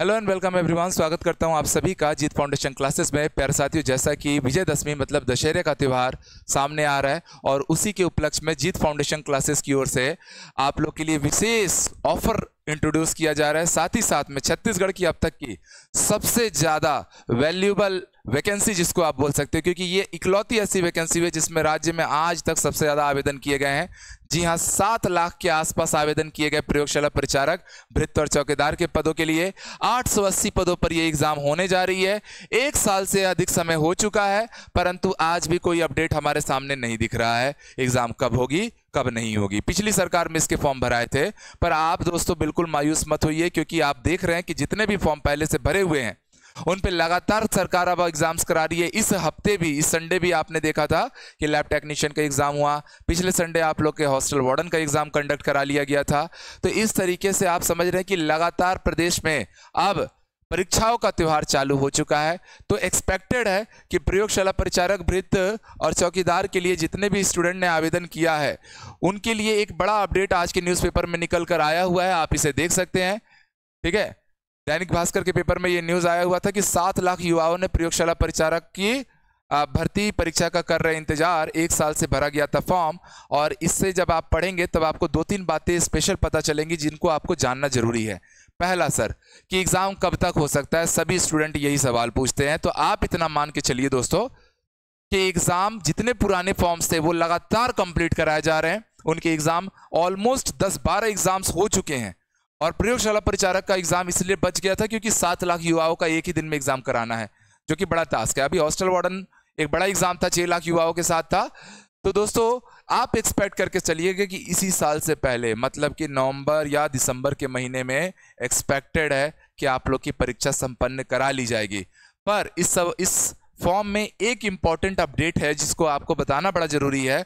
hello and welcome everyone स्वागत करता हूं आप सभी का जीत फाउंडेशन क्लासेस में प्यारे साथियों जैसा कि विजयदशमी मतलब दशहरे का त्यौहार सामने आ रहा है और उसी के उपलक्ष्य में जीत फाउंडेशन क्लासेस की ओर से आप लोग के लिए विशेष ऑफर इंट्रोड्यूस किया जा रहा है साथ ही साथ में छत्तीसगढ़ की अब तक की सबसे ज़्यादा वैल्यूबल वैकेंसी जिसको आप बोल सकते हो क्योंकि ये इकलौती ऐसी वैकेंसी है जिसमें राज्य में आज तक सबसे ज़्यादा आवेदन किए गए हैं जी हाँ सात लाख के आसपास आवेदन किए गए प्रयोगशाला परिचारक भृत और चौकीदार के पदों के लिए 880 पदों पर यह एग्जाम होने जा रही है एक साल से अधिक समय हो चुका है परंतु आज भी कोई अपडेट हमारे सामने नहीं दिख रहा है एग्जाम कब होगी कब नहीं होगी पिछली सरकार में इसके फॉर्म भराए थे पर आप दोस्तों बिल्कुल मायूस मत होइए क्योंकि आप देख रहे हैं कि जितने भी फॉर्म पहले से भरे हुए हैं उन पर लगातार सरकार अब एग्जाम्स करा रही है इस हफ्ते भी इस संडे भी आपने देखा था कि लैब टेक्नीशियन का एग्जाम हुआ पिछले संडे आप लोग के हॉस्टल वार्डन का एग्जाम कंडक्ट करा लिया गया था तो इस तरीके से आप समझ रहे हैं कि लगातार प्रदेश में अब परीक्षाओं का त्यौहार चालू हो चुका है तो एक्सपेक्टेड है कि प्रयोगशाला परिचारक वृत्त और चौकीदार के लिए जितने भी स्टूडेंट ने आवेदन किया है उनके लिए एक बड़ा अपडेट आज के न्यूज़पेपर में निकल कर आया हुआ है आप इसे देख सकते हैं ठीक है दैनिक भास्कर के पेपर में ये न्यूज़ आया हुआ था कि सात लाख युवाओं ने प्रयोगशाला परिचारक की भर्ती परीक्षा का कर रहे इंतजार एक साल से भरा गया था फॉर्म और इससे जब आप पढ़ेंगे तब आपको दो तीन बातें स्पेशल पता चलेंगी जिनको आपको जानना जरूरी है पहला सर कि एग्ज़ाम कब तक हो सकता है सभी स्टूडेंट यही सवाल पूछते हैं तो आप इतना मान के चलिए दोस्तों कि एग्ज़ाम जितने पुराने फॉर्म्स थे वो लगातार कंप्लीट कराए जा रहे हैं उनके एग्ज़ाम ऑलमोस्ट दस बारह एग्ज़ाम्स हो चुके हैं और प्रयोगशाला परिचारक का एग्ज़ाम इसलिए बच गया था क्योंकि सात लाख युवाओं का एक ही दिन में एग्ज़ाम कराना है जो कि बड़ा टास्क है अभी हॉस्टल वार्डन एक बड़ा एग्ज़ाम था छह लाख युवाओं के साथ था तो दोस्तों आप एक्सपेक्ट करके चलिएगा कि इसी साल से पहले मतलब कि नवंबर या दिसंबर के महीने में एक्सपेक्टेड है कि आप लोग की परीक्षा संपन्न करा ली जाएगी पर इस सब इस फॉर्म में एक इम्पॉर्टेंट अपडेट है जिसको आपको बताना बड़ा ज़रूरी है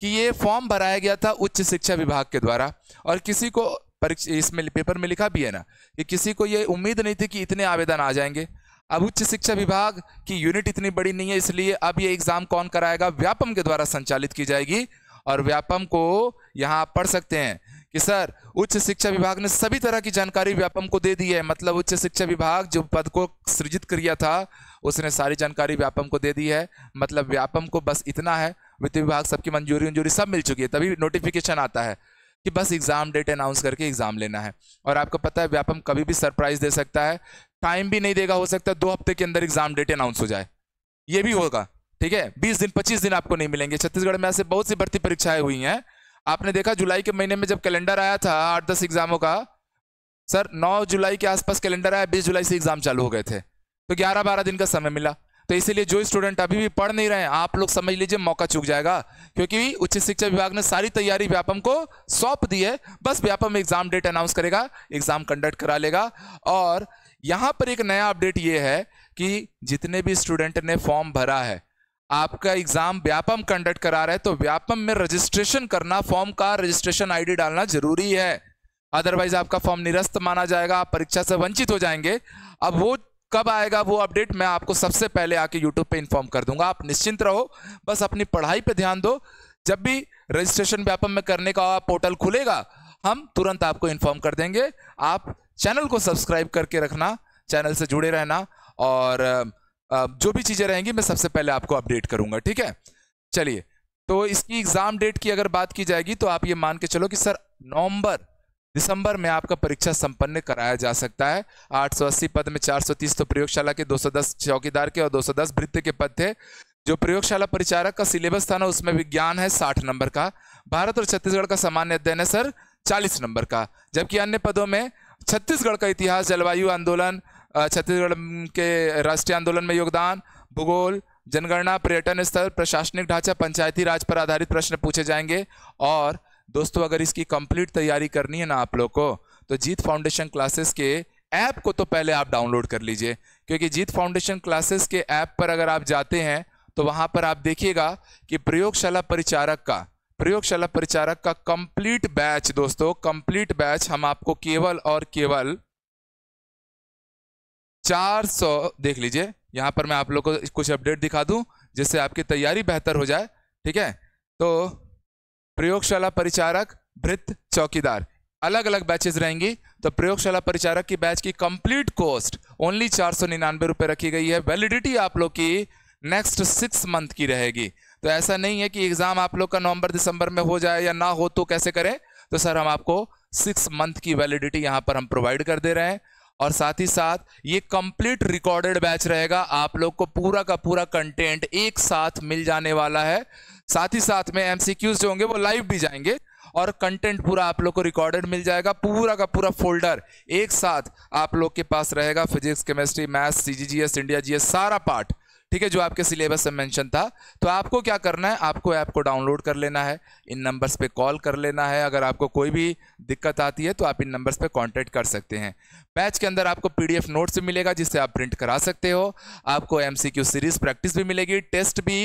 कि ये फॉर्म भराया गया था उच्च शिक्षा विभाग के द्वारा और किसी को परीक्षा इसमें पेपर में लिखा भी है ना कि किसी को ये उम्मीद नहीं थी कि इतने आवेदन आ जाएंगे अब उच्च शिक्षा विभाग की यूनिट इतनी बड़ी नहीं है इसलिए अब ये एग्ज़ाम कौन कराएगा व्यापम के द्वारा संचालित की जाएगी और व्यापम को यहाँ आप पढ़ सकते हैं कि सर उच्च शिक्षा विभाग ने सभी तरह की जानकारी व्यापम को दे दी है मतलब उच्च शिक्षा विभाग जो पद को सृजित किया था उसने सारी जानकारी व्यापम को दे दी है मतलब व्यापम को बस इतना है वित्त विभाग सबकी मंजूरी मंजूरी सब मिल चुकी है तभी नोटिफिकेशन आता है कि बस एग्ज़ाम डेट अनाउंस करके एग्ज़ाम लेना है और आपको पता है व्यापम कभी भी सरप्राइज़ दे सकता है टाइम भी नहीं देगा हो सकता है दो हफ्ते के अंदर एग्ज़ाम डेट अनाउंस हो जाए ये भी होगा ठीक है बीस दिन पच्चीस दिन आपको नहीं मिलेंगे छत्तीसगढ़ में ऐसे बहुत सी भर्ती परीक्षाएं हुई हैं आपने देखा जुलाई के महीने में जब कैलेंडर आया था आठ दस एग्जामों का सर नौ जुलाई के आसपास कैलेंडर आया बीस जुलाई से एग्जाम चालू हो गए थे तो ग्यारह बारह दिन का समय मिला तो इसीलिए जो स्टूडेंट अभी भी पढ़ नहीं रहे हैं आप लोग समझ लीजिए मौका चुक जाएगा क्योंकि उच्च शिक्षा विभाग ने सारी तैयारी व्यापम को सौंप दी है बस व्यापम एग्जाम डेट अनाउंस करेगा एग्जाम कंडक्ट करा लेगा और यहां पर एक नया अपडेट ये है कि जितने भी स्टूडेंट ने फॉर्म भरा है आपका एग्ज़ाम व्यापम कंडक्ट करा रहा है तो व्यापम में रजिस्ट्रेशन करना फॉर्म का रजिस्ट्रेशन आईडी डालना जरूरी है अदरवाइज आपका फॉर्म निरस्त माना जाएगा आप परीक्षा से वंचित हो जाएंगे अब वो कब आएगा वो अपडेट मैं आपको सबसे पहले आके यूट्यूब पे इन्फॉर्म कर दूंगा आप निश्चिंत रहो बस अपनी पढ़ाई पर ध्यान दो जब भी रजिस्ट्रेशन व्यापम में करने का पोर्टल खुलेगा हम तुरंत आपको इन्फॉर्म कर देंगे आप चैनल को सब्सक्राइब करके रखना चैनल से जुड़े रहना और जो भी चीज़ें रहेंगी मैं सबसे पहले आपको अपडेट करूंगा ठीक है चलिए तो इसकी एग्ज़ाम डेट की अगर बात की जाएगी तो आप ये मान के चलो कि सर नवंबर दिसंबर में आपका परीक्षा संपन्न कराया जा सकता है 880 पद में 430 तो प्रयोगशाला के 210 चौकीदार के और 210 वृत्त के पद थे जो प्रयोगशाला परिचारक का सिलेबस था ना उसमें विज्ञान है 60 नंबर का भारत और छत्तीसगढ़ का सामान्य अध्ययन है सर 40 नंबर का जबकि अन्य पदों में छत्तीसगढ़ का इतिहास जलवायु आंदोलन छत्तीसगढ़ के राष्ट्रीय आंदोलन में योगदान भूगोल जनगणना पर्यटन स्थल प्रशासनिक ढांचा पंचायती राज पर आधारित प्रश्न पूछे जाएंगे और दोस्तों अगर इसकी कंप्लीट तैयारी करनी है ना आप लोग को तो जीत फाउंडेशन क्लासेस के ऐप को तो पहले आप डाउनलोड कर लीजिए क्योंकि जीत फाउंडेशन क्लासेस के ऐप पर अगर आप जाते हैं तो वहाँ पर आप देखिएगा कि प्रयोगशाला परिचारक का प्रयोगशाला परिचारक का कंप्लीट बैच दोस्तों कंप्लीट बैच हम आपको केवल और केवल चार सौ देख लीजिए यहाँ पर मैं आप लोग को कुछ अपडेट दिखा दूँ जिससे आपकी तैयारी बेहतर हो जाए ठीक है तो प्रयोगशाला परिचारक भृत चौकीदार अलग अलग बैचेज रहेंगी तो प्रयोगशाला परिचारक की बैच की कंप्लीट कॉस्ट ओनली चार सौ निन्यानवे रुपये रखी गई है वैलिडिटी आप लोग की नेक्स्ट सिक्स मंथ की रहेगी तो ऐसा नहीं है कि एग्ज़ाम आप लोग का नवंबर दिसंबर में हो जाए या ना हो तो कैसे करें तो सर हम आपको सिक्स मंथ की वैलिडिटी यहाँ पर हम प्रोवाइड कर दे रहे हैं और साथ ही साथ ये कंप्लीट रिकॉर्डेड बैच रहेगा आप लोग को पूरा का पूरा कंटेंट एक साथ मिल जाने वाला है साथ ही साथ में एमसीक्यूज जो होंगे वो लाइव भी जाएंगे और कंटेंट पूरा आप लोग को रिकॉर्डेड मिल जाएगा पूरा का पूरा फोल्डर एक साथ आप लोग के पास रहेगा physics chemistry maths C India GS सारा पार्ट ठीक है जो आपके सिलेबस में मेंशन था तो आपको क्या करना है आपको ऐप को डाउनलोड कर लेना है इन नंबर्स पे कॉल कर लेना है अगर आपको कोई भी दिक्कत आती है तो आप इन नंबर्स पे कांटेक्ट कर सकते हैं बैच के अंदर आपको पीडीएफ नोट्स भी मिलेगा जिससे आप प्रिंट करा सकते हो आपको एम सीरीज प्रैक्टिस भी मिलेगी टेस्ट भी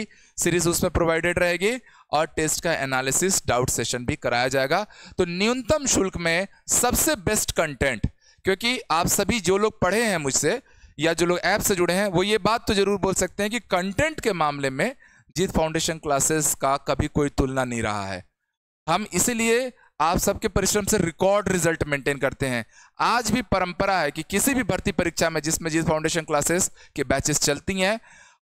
सीरीज उसमें प्रोवाइडेड रहेगी और टेस्ट का एनालिसिस डाउट सेशन भी कराया जाएगा तो न्यूनतम शुल्क में सबसे बेस्ट कंटेंट क्योंकि आप सभी जो लोग पढ़े हैं मुझसे या जो लोग ऐप से जुड़े हैं वो ये बात तो जरूर बोल सकते हैं कि कंटेंट के मामले में जीत फाउंडेशन क्लासेस का कभी कोई तुलना नहीं रहा है हम इसीलिए आप सबके परिश्रम से रिकॉर्ड रिजल्ट मेंटेन करते हैं आज भी परंपरा है कि किसी भी भर्ती परीक्षा में जिसमें जीत फाउंडेशन क्लासेस के बैचेस चलती हैं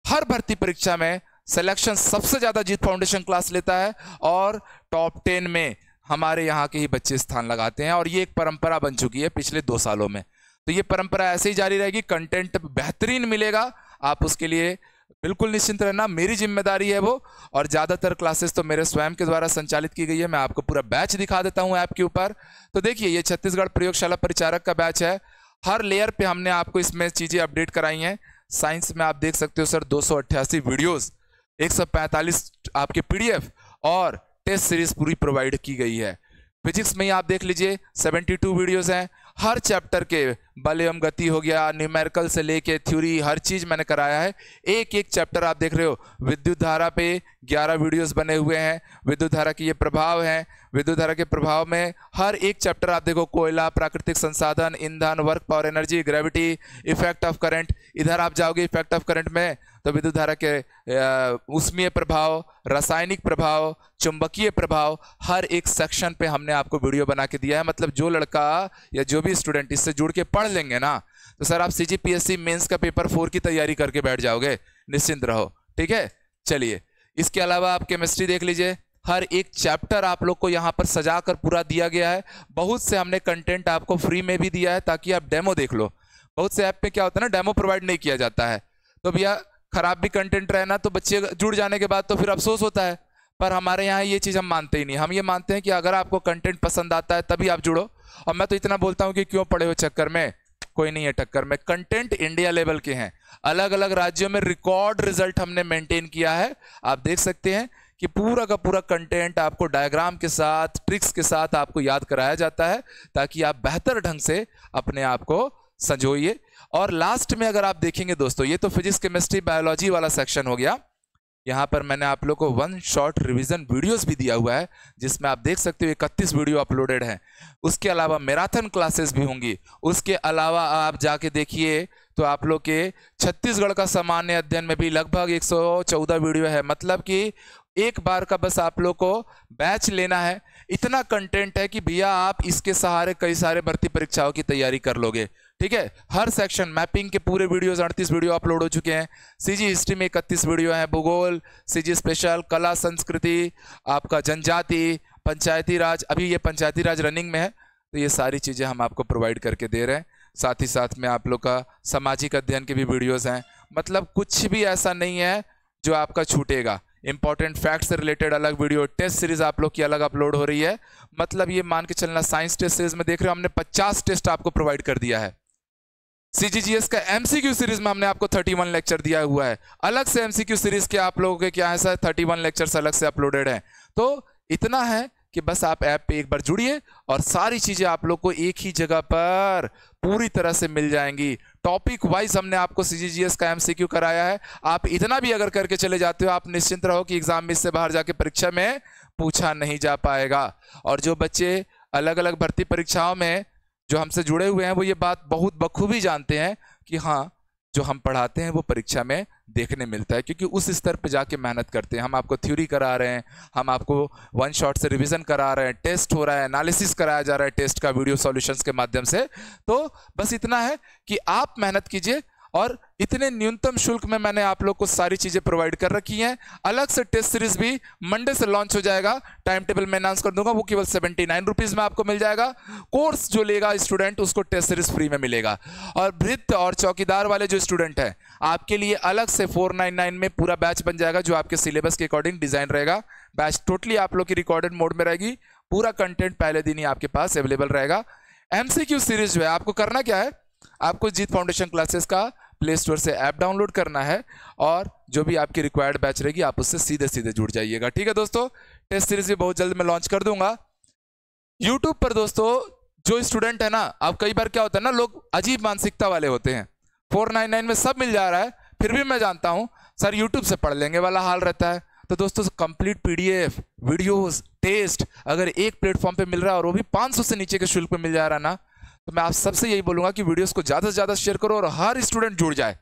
हर भर्ती परीक्षा में सिलेक्शन सबसे ज़्यादा जीत फाउंडेशन क्लास लेता है और टॉप टेन में हमारे यहाँ के ही बच्चे स्थान लगाते हैं और ये एक परंपरा बन चुकी है पिछले दो सालों में तो ये परंपरा ऐसे ही जारी रहेगी कंटेंट बेहतरीन मिलेगा आप उसके लिए बिल्कुल निश्चिंत रहना मेरी जिम्मेदारी है वो और ज़्यादातर क्लासेस तो मेरे स्वयं के द्वारा संचालित की गई है मैं आपको पूरा बैच दिखा देता हूँ ऐप के ऊपर तो देखिए ये छत्तीसगढ़ प्रयोगशाला परिचारक का बैच है हर लेयर पे हमने आपको इसमें चीज़ें अपडेट कराई हैं साइंस में आप देख सकते हो सर दो वीडियोस 145 आपके पीडीएफ और टेस्ट सीरीज पूरी प्रोवाइड की गई है फिजिक्स में ही आप देख लीजिए 72 वीडियोस हैं हर चैप्टर के बल एवं गति हो गया न्यूमेरिकल से लेके थ्योरी हर चीज़ मैंने कराया है एक एक चैप्टर आप देख रहे हो विद्युत धारा पे 11 वीडियोस बने हुए हैं विद्युत धारा के ये प्रभाव हैं विद्युत धारा के प्रभाव में हर एक चैप्टर आप देखो कोयला प्राकृतिक संसाधन ईंधन work power energy gravity effect of current इधर आप जाओगे इफेक्ट ऑफ करंट में तो विद्युत धारा के उष्मीय प्रभाव रासायनिक प्रभाव चुंबकीय प्रभाव हर एक सेक्शन पे हमने आपको वीडियो बना के दिया है मतलब जो लड़का या जो भी स्टूडेंट इससे जुड़ के पढ़ लेंगे ना तो सर आप C G P S C mains का पेपर फोर की तैयारी करके बैठ जाओगे निश्चिंत रहो ठीक है चलिए इसके अलावा आप केमिस्ट्री देख लीजिए हर एक चैप्टर आप लोग को यहाँ पर सजा कर पूरा दिया गया है बहुत से हमने कंटेंट आपको फ्री में भी दिया है ताकि आप डेमो देख लो बहुत से ऐप पे क्या होता है ना डेमो प्रोवाइड नहीं किया जाता है तो भैया खराब भी कंटेंट रहना तो बच्चे जुड़ जाने के बाद तो फिर अफसोस होता है पर हमारे यहाँ ये चीज़ हम मानते ही नहीं हम ये मानते हैं कि अगर आपको कंटेंट पसंद आता है तभी आप जुड़ो और मैं तो इतना बोलता हूँ कि क्यों पढ़े हो चक्कर में कोई नहीं है टक्कर में कंटेंट इंडिया लेवल के हैं अलग अलग राज्यों में रिकॉर्ड रिजल्ट हमने मेंटेन किया है आप देख सकते हैं कि पूरा का पूरा कंटेंट आपको डायग्राम के साथ ट्रिक्स के साथ आपको याद कराया जाता है ताकि आप बेहतर ढंग से अपने आप को संजोइए और लास्ट में अगर आप देखेंगे दोस्तों ये तो फिजिक्स केमिस्ट्री बायोलॉजी वाला सेक्शन हो गया यहाँ पर मैंने आप लोग को वन शॉर्ट रिवीजन वीडियोस भी दिया हुआ है जिसमें आप देख सकते हो इकतीस वीडियो अपलोडेड हैं उसके अलावा मैराथन क्लासेस भी होंगी उसके अलावा आप जाके देखिए तो आप लोग के छत्तीसगढ़ का सामान्य अध्ययन में भी लगभग 114 वीडियो है मतलब कि एक बार का बस आप लोग को बैच लेना है इतना कंटेंट है कि भैया आप इसके सहारे कई सारे भर्ती परीक्षाओं की तैयारी कर लोगे ठीक है हर सेक्शन मैपिंग के पूरे वीडियोस अड़तीस वीडियो अपलोड हो चुके हैं सीजी हिस्ट्री में इकतीस वीडियो हैं भूगोल सीजी स्पेशल कला संस्कृति आपका जनजाति पंचायती राज अभी ये पंचायती राज रनिंग में है तो ये सारी चीज़ें हम आपको प्रोवाइड करके दे रहे हैं साथ ही साथ में आप लोग का सामाजिक अध्ययन के भी वीडियोज़ हैं मतलब कुछ भी ऐसा नहीं है जो आपका छूटेगा इंपॉर्टेंट फैक्ट से रिलेटेड अलग वीडियो टेस्ट सीरीज आप लोग की अलग अपलोड हो रही है मतलब ये मान के चलना साइंस टेस्ट सीरीज में देख रहे हो हमने 50 टेस्ट आपको प्रोवाइड कर दिया है सीजीजीएस का एमसीक्यू सीरीज में हमने आपको 31 लेक्चर दिया हुआ है अलग से एमसीक्यू सीरीज के आप लोगों के क्या है सर थर्टी लेक्चर्स अलग से अपलोडेड हैं तो इतना है कि बस आप ऐप पे एक बार जुड़िए और सारी चीजें आप लोग को एक ही जगह पर पूरी तरह से मिल जाएंगी टॉपिक वाइज हमने आपको सीजीजीएस का एमसीक्यू कराया है आप इतना भी अगर करके चले जाते हो आप निश्चिंत रहो कि एग्जाम में इससे बाहर जाके परीक्षा में पूछा नहीं जा पाएगा और जो बच्चे अलग अलग भर्ती परीक्षाओं में जो हमसे जुड़े हुए हैं वो ये बात बहुत बखूबी जानते हैं कि हाँ जो हम पढ़ाते हैं वो परीक्षा में देखने मिलता है क्योंकि उस स्तर पर जाके मेहनत करते हैं हम आपको थ्योरी करा रहे हैं हम आपको वन शॉट से रिवीजन करा रहे हैं टेस्ट हो रहा है एनालिसिस कराया जा रहा है टेस्ट का वीडियो सॉल्यूशंस के माध्यम से तो बस इतना है कि आप मेहनत कीजिए और इतने न्यूनतम शुल्क में मैंने आप लोग को सारी चीज़ें प्रोवाइड कर रखी हैं अलग से टेस्ट सीरीज भी मंडे से लॉन्च हो जाएगा टाइम टेबल मैं अनाउंस कर दूंगा वो केवल सेवेंटी नाइन रुपीज़ में आपको मिल जाएगा कोर्स जो लेगा स्टूडेंट उसको टेस्ट सीरीज फ्री में मिलेगा और भृत्य और चौकीदार वाले जो स्टूडेंट हैं आपके लिए अलग से फोर नाइन नाइन में पूरा बैच बन जाएगा जो आपके सिलेबस के अकॉर्डिंग डिज़ाइन रहेगा बैच टोटली आप लोग की रिकॉर्डेड मोड में रहेगी पूरा कंटेंट पहले दिन ही आपके पास अवेलेबल रहेगा एमसीक्यू सीरीज जो है आपको करना क्या है आपको जीत फाउंडेशन क्लासेस का प्ले स्टोर से ऐप डाउनलोड करना है और जो भी आपकी रिक्वायर्ड बैच रहेगी आप उससे सीधे सीधे जुड़ जाइएगा ठीक है दोस्तों टेस्ट सीरीज भी बहुत जल्द मैं लॉन्च कर दूंगा यूट्यूब पर दोस्तों जो स्टूडेंट है ना आप कई बार क्या होता है ना लोग अजीब मानसिकता वाले होते हैं नाइन में सब मिल जा रहा है फिर भी मैं जानता हूँ सर यूट्यूब से पढ़ लेंगे वाला हाल रहता है तो दोस्तों कंप्लीट पीडीएफ वीडियोस टेस्ट अगर एक प्लेटफॉर्म पे मिल रहा है और वो भी 500 से नीचे के शुल्क पे मिल जा रहा है ना तो मैं आप सबसे यही बोलूँगा कि वीडियोस को ज़्यादा से ज़्यादा शेयर करो और हर स्टूडेंट जुड़ जाए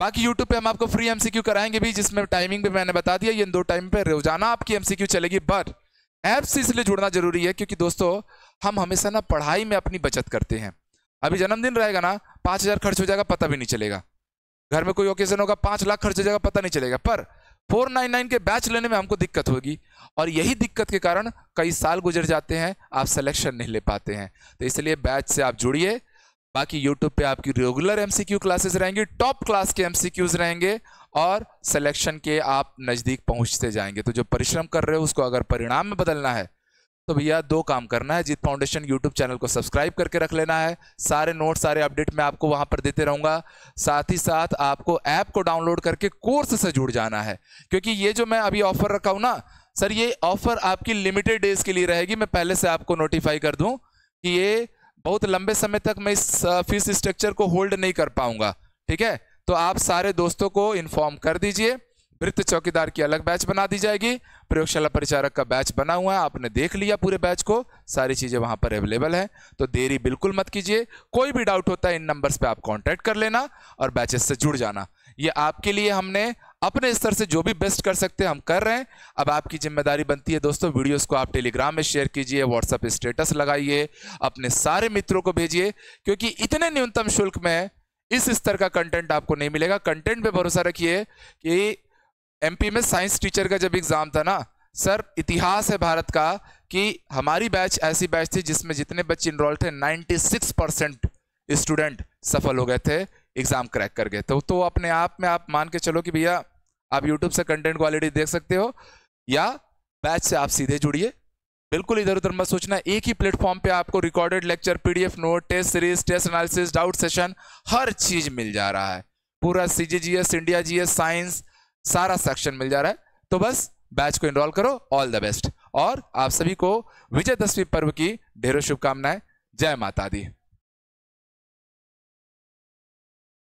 बाकी यूट्यूब पे हम आपको फ्री एमसीक्यू कराएंगे भी जिसमें टाइमिंग पे मैंने बता दिया ये इन दो टाइम पे रोजाना आपकी एमसीक्यू चलेगी बट ऐप से इसलिए जुड़ना जरूरी है क्योंकि दोस्तों हम हमेशा ना पढ़ाई में अपनी बचत करते हैं अभी जन्मदिन रहेगा ना पाँच हज़ार खर्च हो जाएगा पता भी नहीं चलेगा घर में कोई ओकेजन होगा पाँच लाख खर्च हो जाएगा पता नहीं चलेगा पर 499 के बैच लेने में हमको दिक्कत होगी और यही दिक्कत के कारण कई साल गुजर जाते हैं आप सिलेक्शन नहीं ले पाते हैं तो इसलिए बैच से आप जुड़िए बाकी यूट्यूब पे आपकी रेगुलर एम क्लासेस रहेंगी टॉप क्लास के एम रहेंगे और सिलेक्शन के आप नज़दीक पहुंचते जाएंगे तो जो परिश्रम कर रहे हो उसको अगर परिणाम में बदलना है तो भैया दो काम करना है जीत फाउंडेशन यूट्यूब चैनल को सब्सक्राइब करके रख लेना है सारे नोट सारे अपडेट मैं आपको वहां पर देते रहूंगा साथ ही साथ आपको ऐप को डाउनलोड करके कोर्स से जुड़ जाना है क्योंकि ये जो मैं अभी ऑफर रखा हूँ ना सर ये ऑफर आपकी लिमिटेड डेज के लिए रहेगी मैं पहले से आपको नोटिफाई कर दूँ कि ये बहुत लंबे समय तक मैं इस फीस स्ट्रक्चर को होल्ड नहीं कर पाऊंगा ठीक है तो आप सारे दोस्तों को इन्फॉर्म कर दीजिए वृत्त चौकीदार की अलग बैच बना दी जाएगी प्रयोगशाला परिचारक का बैच बना हुआ है आपने देख लिया पूरे बैच को सारी चीज़ें वहाँ पर अवेलेबल है तो देरी बिल्कुल मत कीजिए कोई भी डाउट होता है इन नंबर्स पे आप कांटेक्ट कर लेना और बैचेस से जुड़ जाना ये आपके लिए हमने अपने स्तर से जो भी बेस्ट कर सकते हैं हम कर रहे हैं अब आपकी जिम्मेदारी बनती है दोस्तों वीडियोस को आप टेलीग्राम में शेयर कीजिए व्हाट्सअप स्टेटस लगाइए अपने सारे मित्रों को भेजिए क्योंकि इतने न्यूनतम शुल्क में इस स्तर का कंटेंट आपको नहीं मिलेगा कंटेंट पे भरोसा रखिए कि एमपी में साइंस टीचर का जब एग्जाम था ना सर इतिहास है भारत का कि हमारी बैच ऐसी बैच थी जिसमें जितने बच्चे इनरोल थे 96 परसेंट स्टूडेंट सफल हो गए थे एग्जाम क्रैक कर गए तो तो अपने आप में आप मान के चलो कि भैया आप यूट्यूब से कंटेंट क्वालिटी देख सकते हो या बैच से आप सीधे जुड़िए बिल्कुल इधर उधर मत सोचना एक ही प्लेटफॉर्म पे आपको recorded lecture PDF note test series test analysis doubt session हर चीज मिल जा रहा है पूरा सीजीजीएस इंडिया जीएस साइंस सारा सेक्शन मिल जा रहा है तो बस बैच को इनरोल करो ऑल द बेस्ट और आप सभी को विजयदशमी पर्व की ढेरों शुभकामनाएं जय माता दी